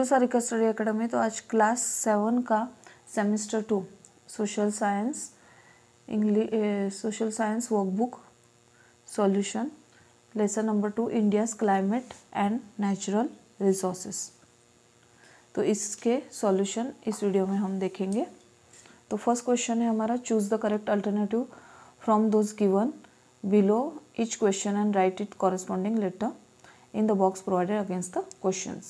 To Sarika study academy तो आज class seven का semester two social science English social science workbook solution lesson number two India's climate and natural resources तो इसके solution इस video में हम देखेंगे तो फर्स्ट क्वेश्चन है हमारा choose the correct alternative from those given below each question and write it corresponding letter in the box provided against the question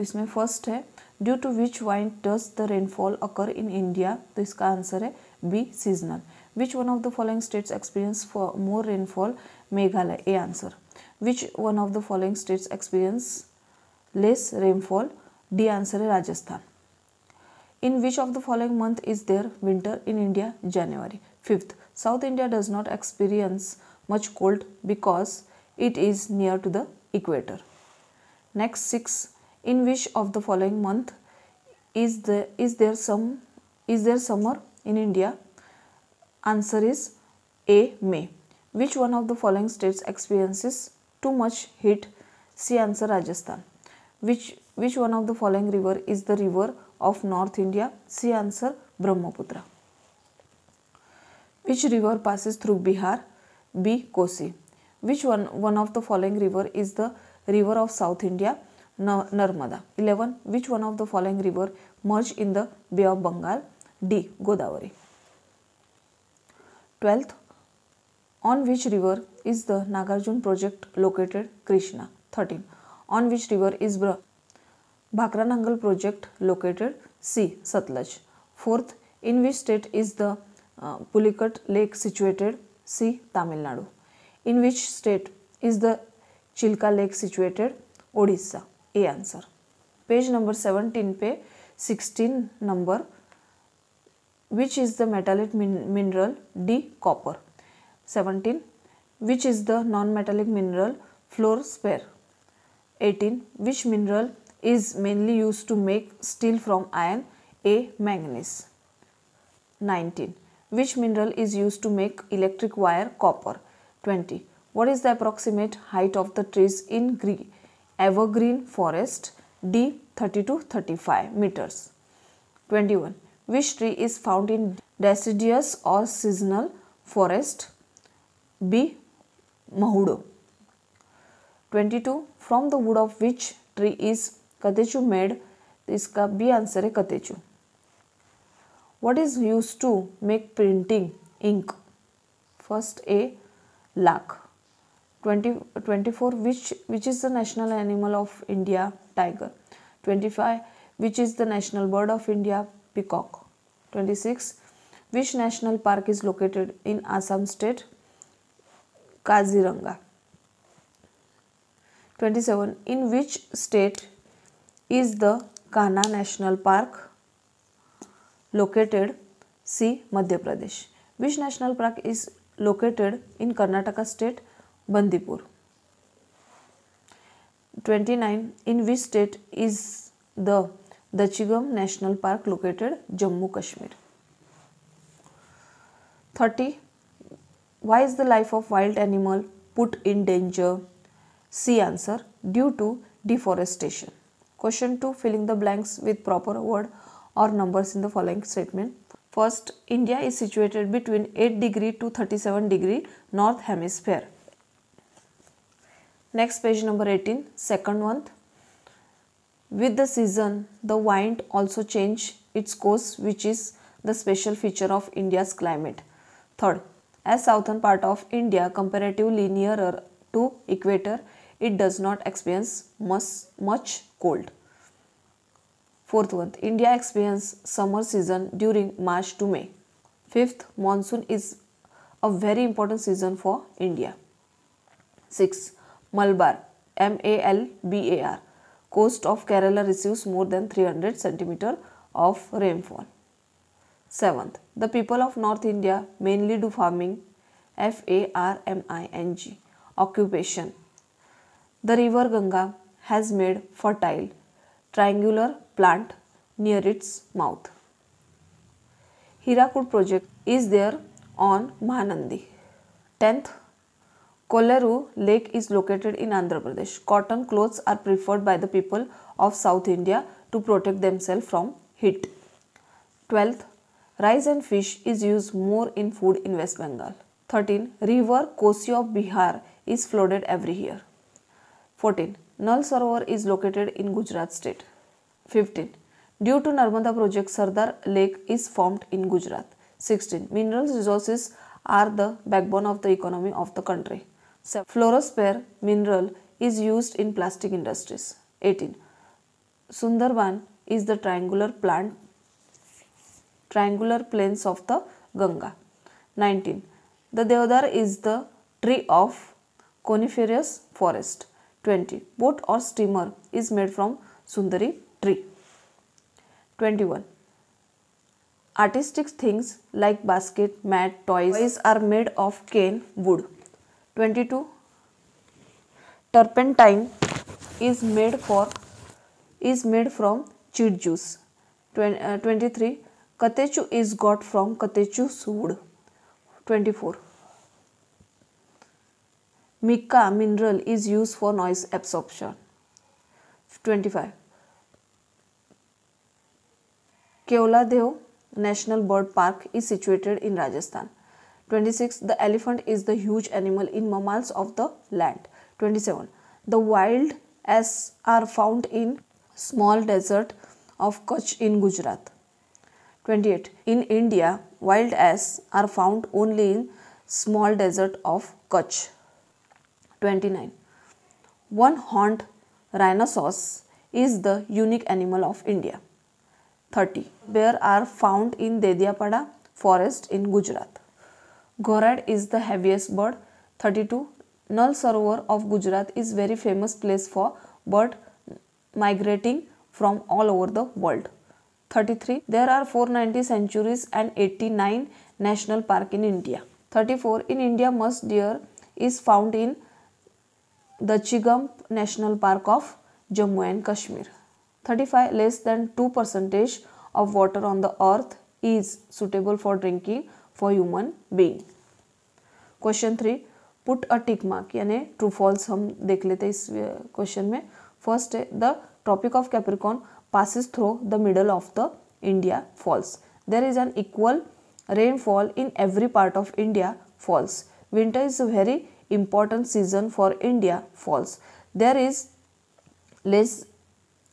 इसमें फर्स्ट है due to which wind does the rainfall occur in India तो इसका answer है B seasonal which one of the following states experience for more rainfall Meghalaya A answer which one of the following states experience less rainfall D answer है Rajasthan in which of the following month is there winter in india january 5th south india does not experience much cold because it is near to the equator next 6 in which of the following month is the is there some is there summer in india answer is a may which one of the following states experiences too much heat see answer rajasthan which which one of the following river is the river of north india see answer brahmaputra which river passes through bihar b kosi which one one of the following river is the river of south india Narmada. 11. Which one of the following river merge in the Bay of Bengal? D. Godavari. 12th. On which river is the Nagarjun project located? Krishna. 13. On which river is Bra Bhakranangal project located? C. Satluj. 4th. In which state is the uh, Pulikat lake situated? C. Tamil Nadu. In which state is the Chilka lake situated? Odisha. A answer page number 17 पे 16 number which is the metallic mineral d copper 17 which is the non metallic mineral fluor spare 18 which mineral is mainly used to make steel from iron a manganese 19 which mineral is used to make electric wire copper 20 what is the approximate height of the trees in Greece? evergreen forest D 30 to 35 meters. 21. Which tree is found in deciduous or seasonal forest? B. Mahudo. 22. From the wood of which tree is katechu made? This इसका B answer katechu what is used to make printing ink first a first 24 which which is the national animal of india tiger 25 which is the national bird of india peacock 26 which national park is located in assam state kaziranga 27 in which state is the Kana National Park located? C. Madhya Pradesh. Which national park is located in Karnataka state? Bandipur. 29. In which state is the Dachigam National Park located Jammu Kashmir? 30. Why is the life of wild animal put in danger? C answer due to deforestation. Question 2 filling the blanks with proper word or numbers in the following statement. First, India is situated between 8 degree to 37 degree north hemisphere. Next page number 18, second month. With the season, the wind also change its course which is the special feature of India's climate. Third, as southern part of India comparatively nearer to equator, it does not experience much, much cold. Fourth one, India experiences summer season during March to May. Fifth, monsoon is a very important season for India. Sixth. Malabar, M-A-L-B-A-R, coast of Kerala receives more than 300 centimeter of rainfall. Seventh, the people of North India mainly do farming, F-A-R-M-I-N-G, occupation. The river Ganga has made fertile, triangular plant near its mouth. Hirakud project is there on Mahanandi. 10th Kolaru Lake is located in Andhra Pradesh. Cotton clothes are preferred by the people of South India to protect themselves from heat. 12th, rice and fish is used more in food in West Bengal. 13. River Kosi of Bihar is flooded every year. 14. Nal Sarovar is located in Gujarat state. 15. Due to Narmada project, Sardar Lake is formed in Gujarat. 16. Mineral resources are the backbone of the economy of the country. So, fluorospare mineral is used in plastic industries. 18. Sundarban is the triangular plant, triangular plains of the Ganga. 19. The Deodar is the tree of coniferous forest. 20. Boat or steamer is made from Sundari tree. 21. Artistic things like basket, mat, toys are made of cane wood. Twenty two turpentine is made for is made from चीट juice twenty three catechu is got from catechu सूड twenty four mica mineral is use for noise absorption twenty five Keoladeo national bird park is situated in Rajasthan 26 the elephant is the huge animal in mammals of the land 27 the wild as are found in small desert of Kutch in Gujarat 28 in India wild ass are found only in small desert of Kutch 29 one horned rhinoceros is the unique animal of India 30 bear are found in Dediapada forest in Gujarat Gorad is the heaviest bird. 32. Nal Sarovar of Gujarat is very famous place for bird migrating from all over the world. 33. There are 490 sanctuaries and 89 national park in India. 34. In India, musk deer is found in the Chigump National Park of Jammu and Kashmir. 35. Less than 2 percentage of water on the earth is suitable for drinking for human being question three put a tick mark यानी true false हम देख लेते इस question में first है the tropic of Capricorn passes through the middle of the India false there is an equal rainfall in every part of India false winter is a very important season for India false there is less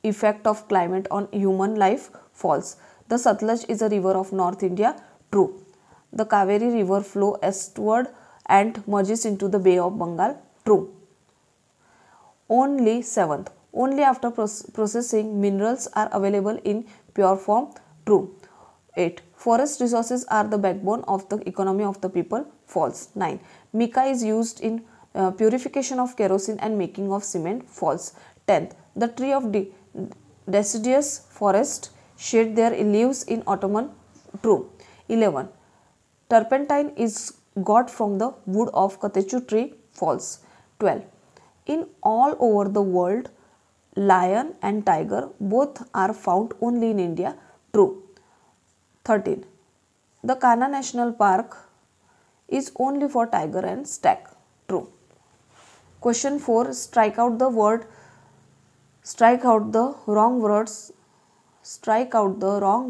effect of climate on human life false the Sutlej is a river of north India true the Kaveri river flow eastward and merges into the Bay of Bengal? True. Only seventh. Only after processing minerals are available in pure form? True. 8. Forest resources are the backbone of the economy of the people? False. 9. Mica is used in uh, purification of kerosene and making of cement? False. 10th. The tree of de deciduous forest shed their leaves in autumn? True. 11. Turpentine is got from the wood of Katechu tree falls. 12. In all over the world, lion and tiger both are found only in India. True. 13. The Kana National Park is only for tiger and stag. True. Question 4. Strike out the word. Strike out the wrong words. Strike out the wrong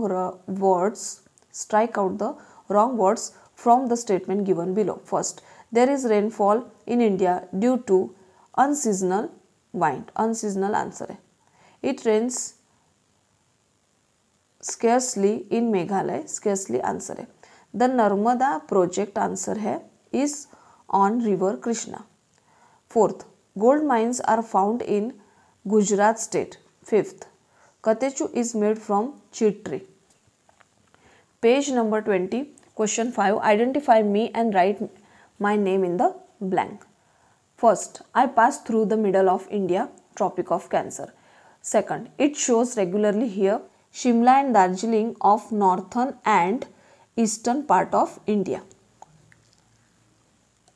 words. Strike out the wrong words from the statement given below. First, there is rainfall in India due to unseasonal wind. Unseasonal answer. It rains scarcely in Meghalaya. Scarcely answer. The Narmada project answer is on river Krishna. Fourth, gold mines are found in Gujarat state. Fifth, Katechu is made from cheat tree. Page number 20, question 5, identify me and write my name in the blank. First, I pass through the middle of India, Tropic of Cancer. Second, it shows regularly here, Shimla and Darjeeling of northern and eastern part of India.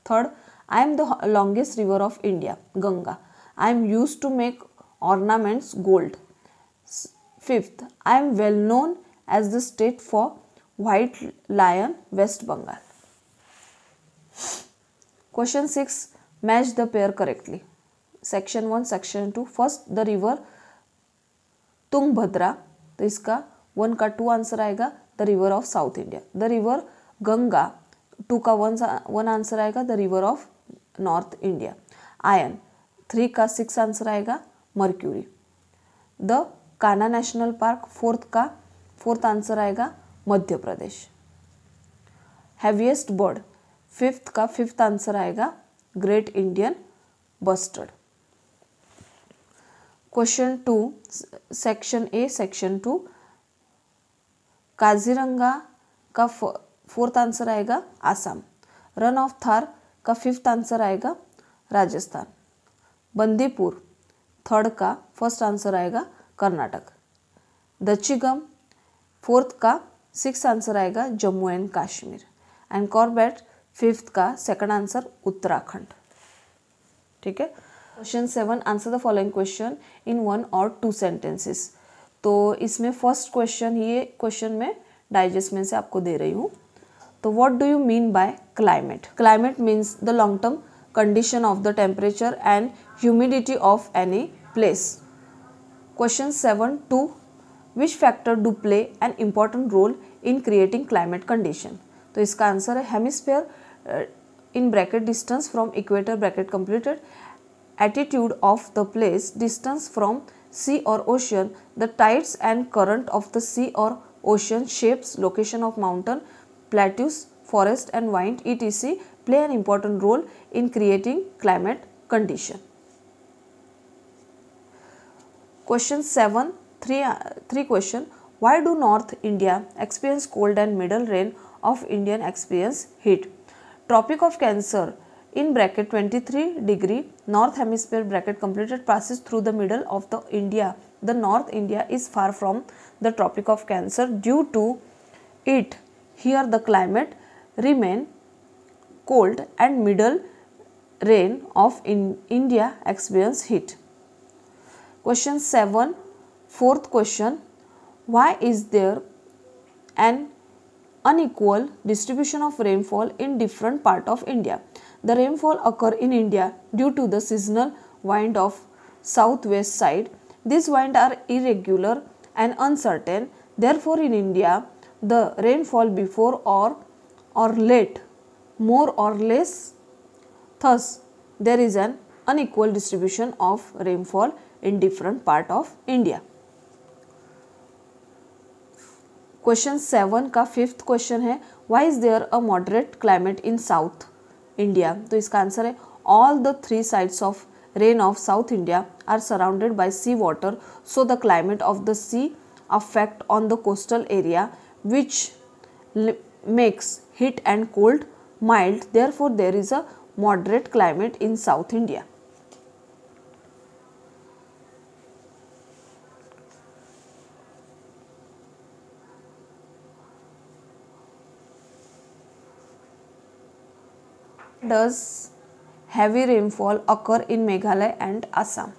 Third, I am the longest river of India, Ganga. I am used to make ornaments gold. Fifth, I am well known as the state for white lion West Bengal question six match the pair correctly section one section two first the river Tungabhadra तो इसका one का two answer आएगा the river of south India the river Ganga two का one one answer आएगा the river of north India ion three का six answer आएगा mercury the Kanha national park fourth का fourth answer आएगा Madhya Pradesh heaviest bird fifth का fifth answer आएगा great Indian bustard question two section A section two Kaziranga का fourth answer आएगा Assam run of Thar का fifth answer आएगा राजस्थान बंदीपुर थर्ड का फर्स्ट आंसर आएगा कर्नाटक दचिगम फोर्थ का सिक्स आंसर आएगा Jammu and Kashmir and Corbett fifth का सेकंड आंसर उत्तराखंड ठीक है question seven answer the following question in one और टू सेंटेंसेस तो इसमें फर्स्ट क्वेश्चन ये क्वेश्चन में डाइजेस्ट में से आपको दे रही हूँ तो what do you mean by climate climate means the long term condition of the temperature and humidity of any place question seven two which factor do play an important role in creating climate condition So, its answer hemisphere uh, in bracket distance from equator bracket bracket attitude of the place, distance from sea or ocean, the tides and current of the sea or ocean, shapes, location of mountain, plateaus, forest and wind etc. play an important role in creating climate condition. Question 7 Three, uh, three question. Why do North India experience cold and middle rain of Indian experience heat? Tropic of Cancer in bracket 23 degree north hemisphere bracket completed passes through the middle of the India. The North India is far from the Tropic of Cancer due to it. Here the climate remain cold and middle rain of in India experience heat. Question 7 Fourth question Why is there an unequal distribution of rainfall in different part of India? The rainfall occur in India due to the seasonal wind of southwest side. These wind are irregular and uncertain. Therefore, in India, the rainfall before or or late, more or less. Thus, there is an unequal distribution of rainfall in different part of India. Question seven का fifth question है why is there a moderate climate in south India तो इसका answer है all the three sides of rain of south India are surrounded by sea water so the climate of the sea affect on the coastal area which makes heat and cold mild therefore there is a moderate climate in south India does heavy rainfall occur in Meghalaya and Assam?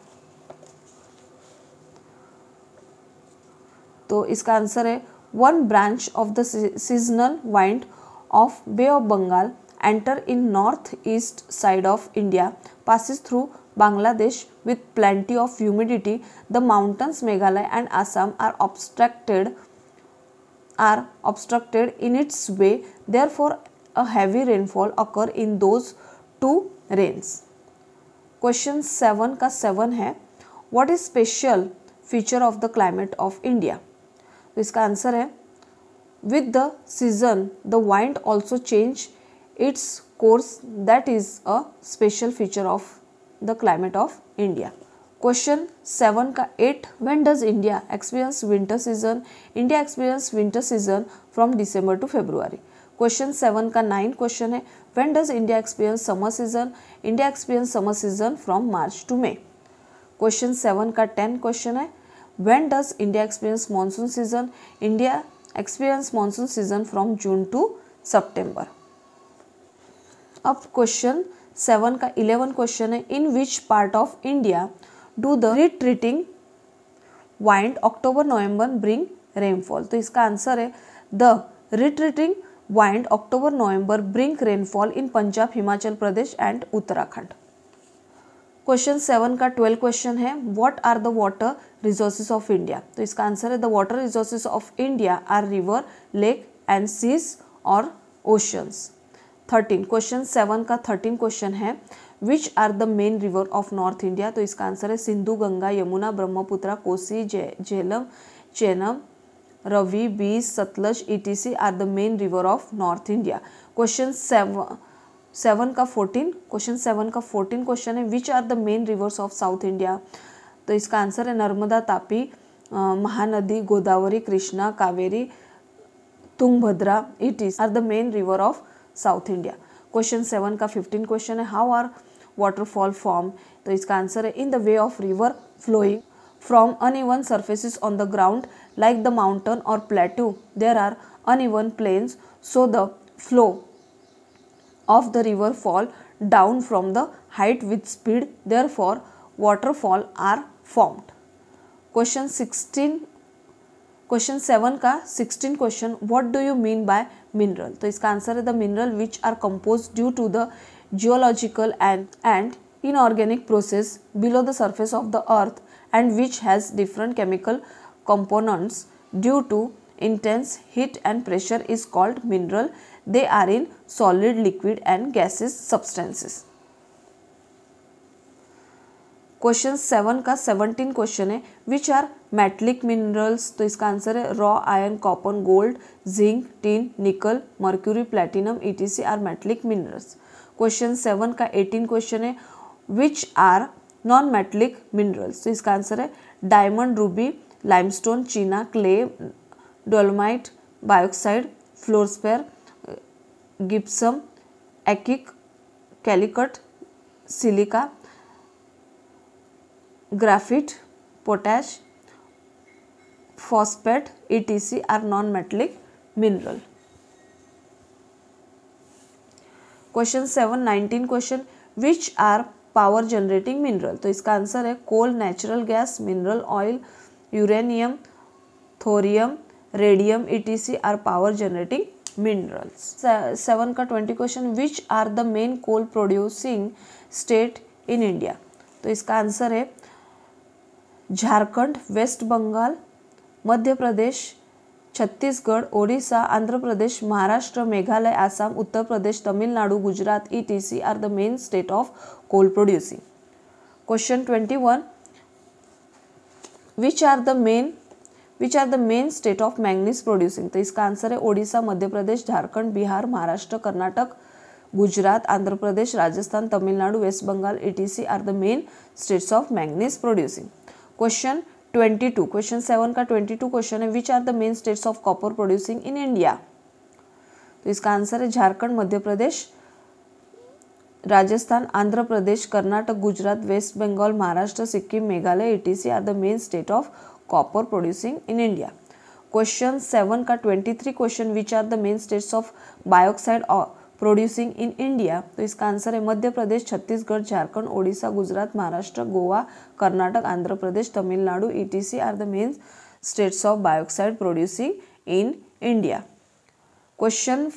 तो इसका answer है one branch of the seasonal wind of Bay of Bengal enter in north east side of India passes through Bangladesh with plenty of humidity, the mountains Meghalaya and Assam are obstructed are obstructed in its way. Therefore, a heavy rainfall occur in those two rains question 7 ka 7 hai what is special feature of the climate of india so answer hai with the season the wind also change its course that is a special feature of the climate of india question 7 ka 8 when does india experience winter season india experience winter season from december to february question seven का nine question है when does India experience summer season India experience summer season from March to May question seven का ten question है when does India experience monsoon season India experience monsoon season from June to September अब question seven का eleven question है in which part of India do the retreating wind October November bring rainfall तो इसका answer है the retreating wind October November bring rainfall in Punjab Himachal Pradesh and Uttarakhand question seven का twelve question है what are the water resources of India तो इसका answer है the water resources of India are river lake and seas और oceans thirteen question seven का thirteen question है which are the main river of north India तो इसका answer है सिंधु गंगा यमुना ब्रह्मपुत्रा कोसी जे Jhelum Chenab Ravi Bees, Satluj, etc. Are the main river of north India question seven seven का fourteen question seven का fourteen question है which are the main rivers of south India तो इसका answer है Narmada Tapi Mahanadi Godavari Krishna Kaveri Tungabhadra it is are the main river of south India question seven का fifteen question है how are waterfall form तो इसका answer है in the way of river flowing from uneven surfaces on the ground like the mountain or plateau. There are uneven plains so the flow of the river fall down from the height with speed therefore waterfall are formed. Question 16 Question 7 ka 16 question what do you mean by mineral? So its answer is the mineral which are composed due to the geological and, and inorganic process below the surface of the earth and which has different chemical components due to intense heat and pressure is called mineral. They are in solid, liquid and gaseous substances. Question seven का seventeen question है which are metallic minerals तो इसका answer है raw iron copper gold zinc tin nickel mercury platinum etc are metallic minerals question seven का eighteen question है which are non metallic minerals तो इसका answer है diamond ruby limestone china clay dolomite bauxite fluorspar gypsum एकिक calcite silica graphite potash टी etc are non metallic mineral question seven nineteen question which are power generating mineral तो इसका answer है coal natural gas mineral oil uranium thorium radium etc are power generating minerals seven का twenty question which are the main coal producing state in India तो इसका answer है Jharkhand West Bengal Madhya Pradesh Chhattisgarh Odisha Andhra Pradesh Maharashtra Meghalaya Assam Uttar Pradesh Tamil Nadu Gujarat E T C are the main state of coal producing question 21 which are the main which are the main state of manganese producing तो इसका answer है Odisha Madhya Pradesh Jharkhand Bihar Maharashtra Karnataka Gujarat Andhra Pradesh Rajasthan Tamil Nadu West Bengal etc are the main states of manganese producing question twenty two question seven का twenty two question है which are the main states of copper producing in India तो इसका answer है Jharkhand Madhya Pradesh Rajasthan Andhra Pradesh Karnataka Gujarat West Bengal Maharashtra Sikkim Meghalaya etc are the main state of copper producing in India question seven का twenty three question which are the main states of bauxite producing in India तो इसका answer है Madhya Pradesh Chhattisgarh Jharkhand Odisha Gujarat Maharashtra Goa Karnataka Andhra Pradesh Tamil Nadu E are the main states of bauxite producing in India question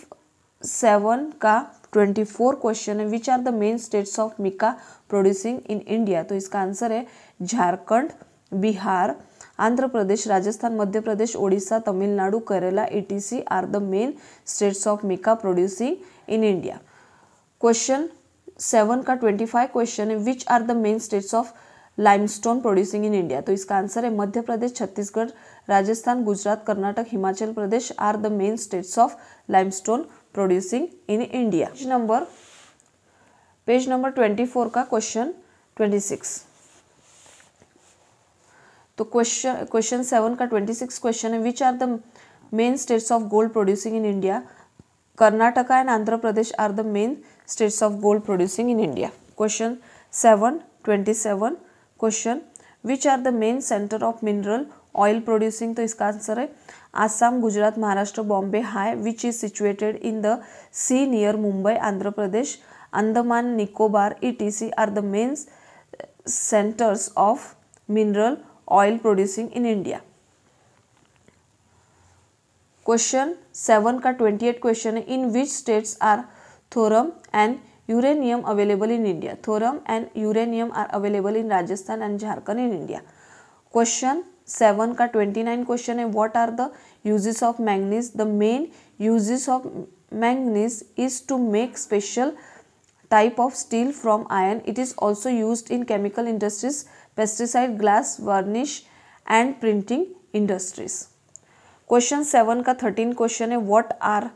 seven का twenty four question है which are the main states of mica producing in India तो इसका answer है Jharkhand Bihar Andhra Pradesh Rajasthan Madhya Pradesh Odisha Tamil Nadu Kerala C are the main states of mica producing in India question seven का twenty five question है which are the main states of limestone producing in India तो इसका answer है Madhya Pradesh Chhattisgarh Rajasthan Gujarat Karnataka Himachal Pradesh are the main states of limestone producing in India number page number twenty four का question twenty six तो question question seven का twenty six question है which are the main states of gold producing in India Karnataka and Andhra Pradesh are the main states of gold producing in India question seven twenty seven question which are the main centre of mineral oil producing तो इसका answer है Assam Gujarat Maharashtra Bombay High which is situated in the sea near Mumbai Andhra Pradesh Andaman Nicobar E T C are the main centres of mineral oil producing in India question seven का twenty eight question है in which states are thorium and uranium available in India thorium and uranium are available in Rajasthan and Jharkhand in India question seven का twenty nine question है what are the uses of manganese the main uses of manganese is to make special type of steel from iron it is also use in chemical industries pesticide glass varnish and printing industries question seven का thirteen question है what are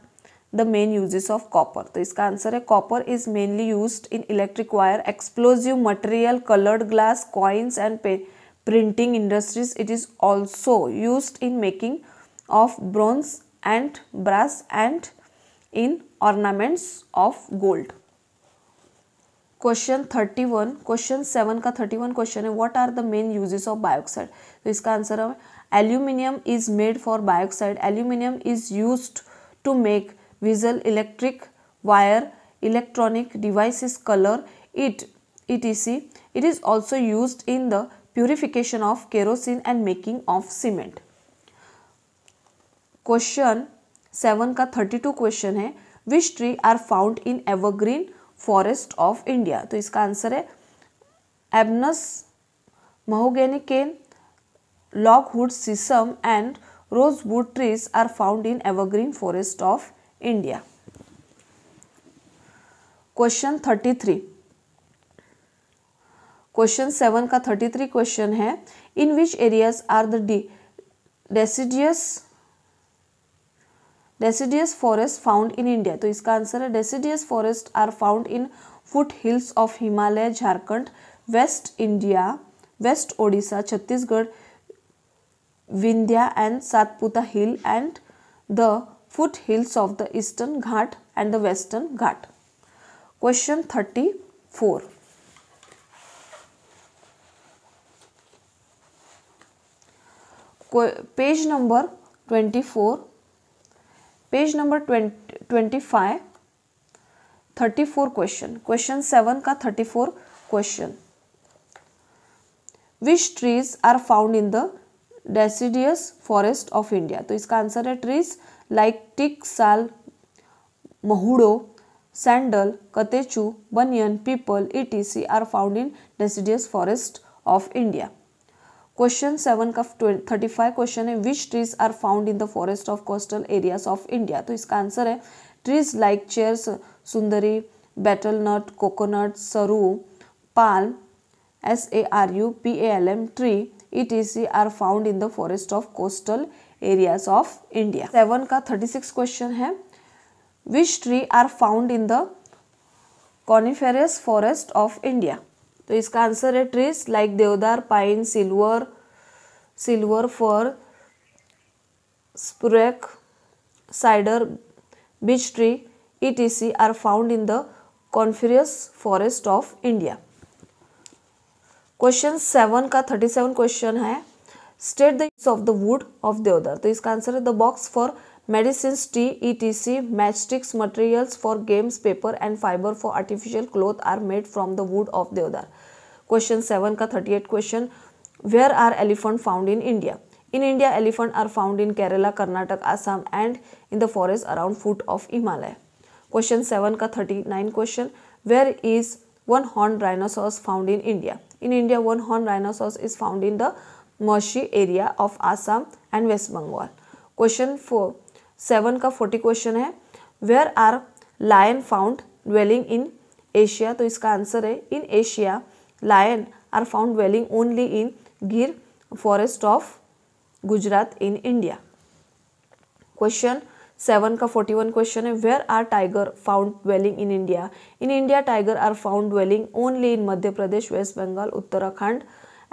the main uses of copper तो इसका answer है copper is mainly use in electric wire explosive material coloured glass coins and printing industries it is also used in making of bronze and brass and in ornaments of gold question 31 question 7 ka 31 question hai, what are the main uses of bioxide so its answer hai, aluminium is made for bioxide aluminium is used to make visual electric wire electronic devices color it etc it is also used in the purification of kerosene and making of cement question seven का thirty two question है which tree are found in evergreen forest of India तो इसका answer है ebonies mahogany cane cane logwood shisham and rosewood trees are found in evergreen forest of India question thirty three question seven का thirty three question है in which areas are the D deciduous deciduous forest found in India तो इसका answer है deciduous forest are found in foothills of Himalaya Jharkhand west India west Odisha Chhattisgarh Vindhya and Satpura hill and the foothills of the eastern Ghat and the western Ghat question thirty four page number twenty four page number twenty five thirty four question question seven का thirty four question which trees are found in the deciduous forest of India तो इसका answer है trees like tick sal mahua sandal catechu banyan peepal E T C are found in deciduous forest of India question seven का thirty five question है which trees are found in the forest of coastal areas of India तो इसका answer है trees like चेयर्स sundari betel nut coconut saru palm S A R U P A L M tree E T C are found in the forest of coastal areas of India seven का thirty six question है which tree are found in the coniferous forest of India तो इसका answer है trees like deodar pine silver silver fir spruce cedar beech tree E T C are found in the coniferous forest of India question seven का thirty seven question है state the use of the wood of deodar तो इसका answer है the box for Medicines, tea, etc., matchsticks, materials for games, paper and fiber for artificial cloth are made from the wood of deodar. Question 7 ka 38 question Where are elephant found in India? In India, elephant are found in Kerala, Karnataka, Assam and in the forest around foot of Himalaya. Question 7 ka 39 question Where is one horned rhinoceros found in India? In India, one horned rhinoceros is found in the marshy area of Assam and West Bengal. Question 4 seven का forty question है where are lion found dwelling in Asia तो इसका answer है in Asia lion are found dwelling only in Gir forest of Gujarat in India question seven का forty one question है where are tiger found dwelling in India in India tiger are found dwelling only in Madhya Pradesh West Bengal Uttarakhand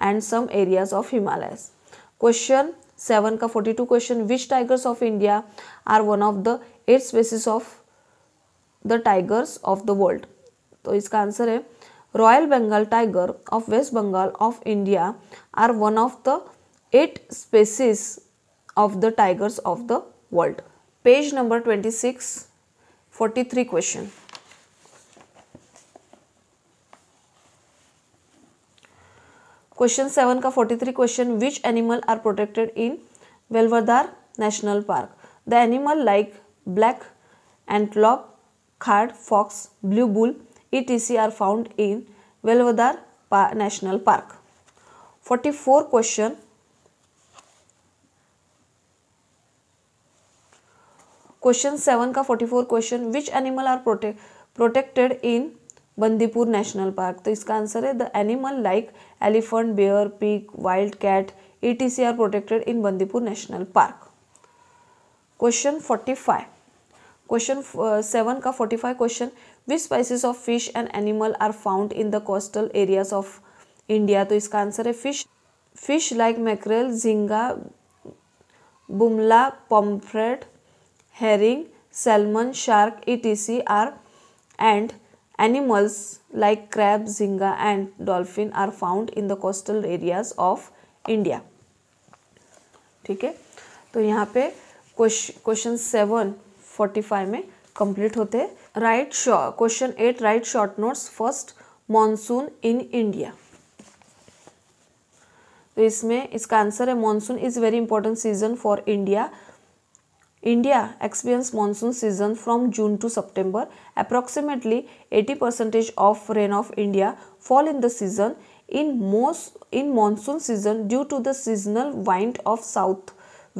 and some areas of Himalayas question seven का forty two question which tigers of India are one of the eight species of the tigers of the world तो इसका answer है royal Bengal tiger of West Bengal of India are one of the eight species of the tigers of the world page number twenty six forty three question question seven का forty three question which animal are protected in Velavadar national park the animal like black antelope खाड fox blue bull E T C are found in Velavadar national park forty four question question seven का forty four question which animal are protected in Bandipur national park तो इसका answer है the animal like elephant bear pig wild cat E T C are protected in Bandipur national park question forty five question seven का forty five question which species of fish and animal are found in the coastal areas of India तो इसका answer है fish fish like mackerel jhinga bumla pomfret herring salmon shark E T C are and Animals like crab, zinga and dolphin are found in the coastal areas of India. ठीक है तो यहाँ पे question seven forty five में complete होते हैं right question eight right short notes first monsoon in India तो इसमें इसका आंसर है monsoon is very important season for India India experiences monsoon season from June to September. Approximately 80% of rain of India fall in the season in most in monsoon season due to the seasonal wind of south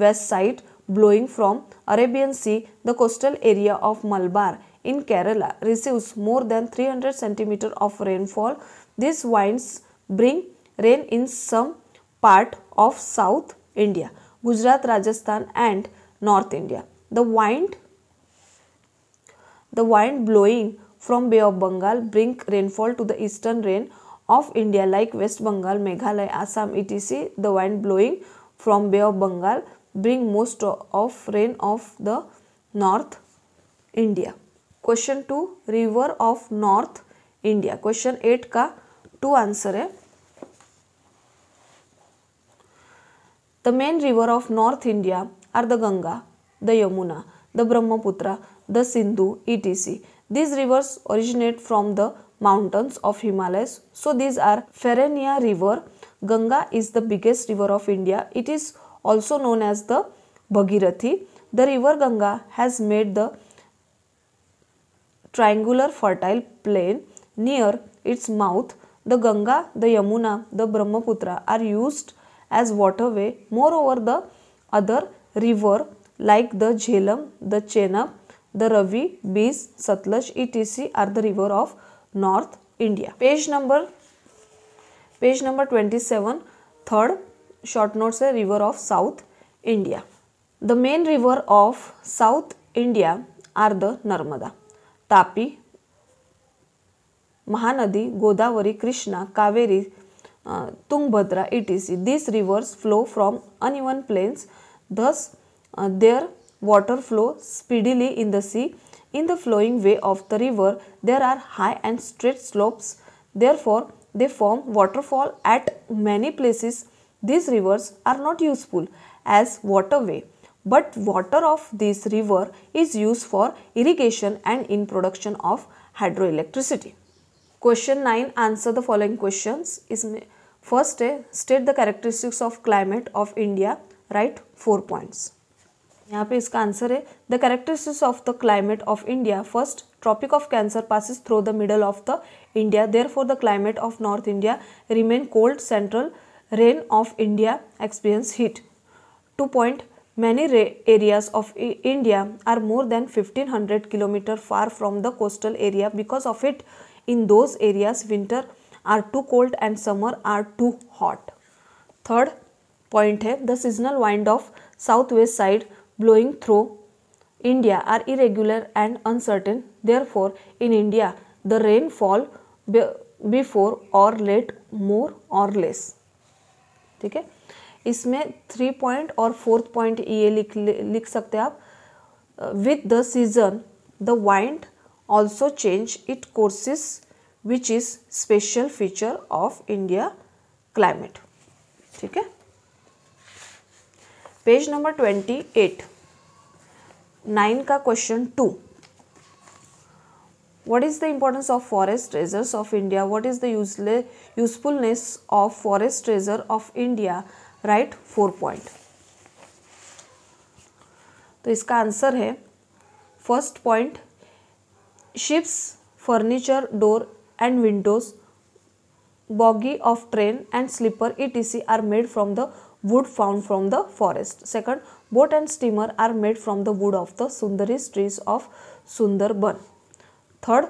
west side blowing from Arabian Sea. The coastal area of Malabar in Kerala receives more than 300 centimeter of rainfall. These winds bring rain in some part of South India, Gujarat, Rajasthan and North India. The wind, the wind blowing from Bay of Bengal bring rainfall to the eastern range of India like West Bengal, Meghalaya, Assam, etc. The wind blowing from Bay of Bengal bring most of rain of the North India. Question two river of north India question eight का two answer है the main river of north India are the Ganga, the Yamuna, the Brahmaputra, the Sindhu, etc. These rivers originate from the mountains of Himalayas. So these are Ferenia river. Ganga is the biggest river of India. It is also known as the Bhagirathi. The river Ganga has made the triangular fertile plain near its mouth. The Ganga, the Yamuna, the Brahmaputra are used as waterway. Moreover, the other river like the Jhelum, the Chenab, the Ravi, Bees, Satluj, etc. are the river of North India. Page number page number 27, third short note say river of South India. The main river of South India are the Narmada, Tapi, Mahanadi, Godavari, Krishna, Kaveri, uh, Tungbhadra, etc. These rivers flow from uneven plains thus uh, their water flow speedily in the sea. In the flowing way of the river, there are high and straight slopes. Therefore, they form waterfall at many places. These rivers are not useful as waterway, but water of this river is used for irrigation and in production of hydroelectricity. Question 9. Answer the following questions. Is First, eh, state the characteristics of climate of India right four points यहाँ पे इसका answer है the characteristics of the climate of India first tropic of cancer passes through the middle of the India therefore the climate of north India remain cold central region of India experience heat two point many areas of india are more than 1500 km far from the coastal area because of it in those areas winter are too cold and summer are too hot third point है the seasonal wind of southwest side blowing through India are irregular and uncertain. Therefore, in India, the rainfall before or late more or less. ठीक है इसमें three point और fourth point ये लिख लिख सकते the आप with the season the wind also change it courses which is special feature of page number twenty eight nine का question two what is the importance of forest reserves of India what is the usefulness of forest treasure of India right four point तो इसका answer है first point ships furniture door and windows boggy of train and sleeper E T C are made from the wood found from the forest. Second, boat and steamer are made from the wood of the Sundaris trees of Sundarban. Third,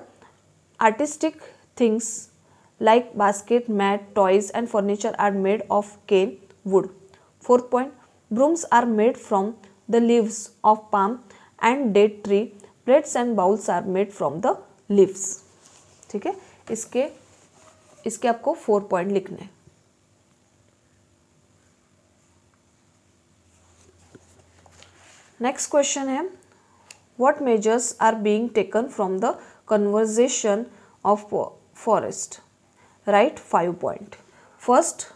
artistic things like basket, mat, toys and furniture are made of cane wood. Fourth point, brooms are made from the leaves of palm and date tree. Plates and bowls are made from the leaves ठीक है इसके इसके आपको four point लिखने हैं Next question is, what measures are being taken from the conservation of forest? Write five point. First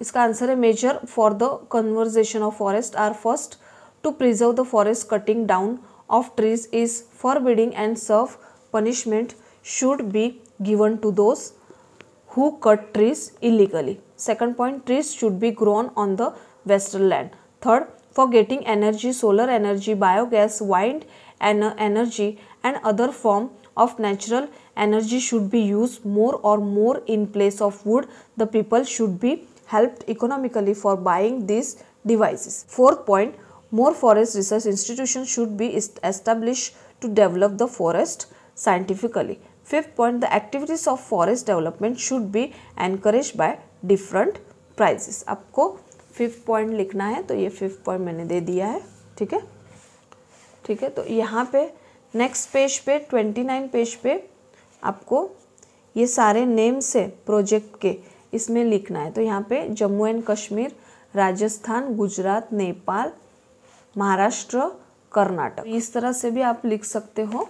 a measure for the conversation of forest are first to preserve the forest cutting down of trees is forbidding and self punishment should be given to those who cut trees illegally. Second point, trees should be grown on the western land. Third, for getting energy, solar energy, biogas, wind energy and other form of natural energy should be used more or more in place of wood. The people should be helped economically for buying these devices. Fourth point, more forest research institutions should be established to develop the forest scientifically. Fifth point, the activities of forest development should be encouraged by different prizes. आपको fifth point लिखना है तो ये fifth point मैंने दे दिया है ठीक है ठीक है तो यहाँ पे नेक्स्ट पेज पे ट्वेंटी नाइन पेज पे आपको ये सारे नेम्स से प्रोजेक्ट के इसमें लिखना है तो यहाँ पे जम्मू एंड कश्मीर राजस्थान गुजरात नेपाल महाराष्ट्र कर्नाटक इस तरह से भी आप लिख सकते हो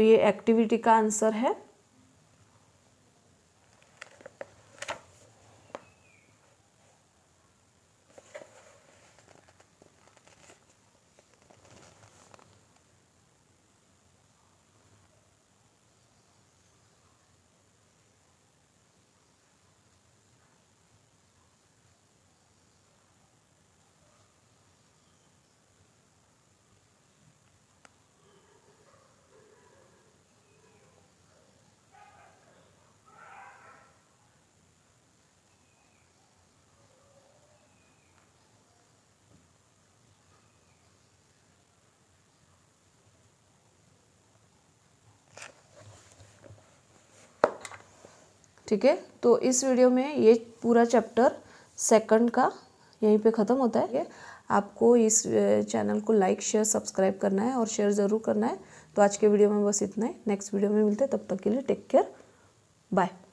तो ये एक्टिविटी का आंसर है ठीक है तो इस वीडियो में ये पूरा चैप्टर सेकंड का यहीं पे ख़त्म होता है आपको इस चैनल को लाइक शेयर सब्सक्राइब करना है और शेयर ज़रूर करना है तो आज के वीडियो में बस इतना ही नेक्स्ट वीडियो में मिलते हैं तब तक के लिए टेक केयर बाय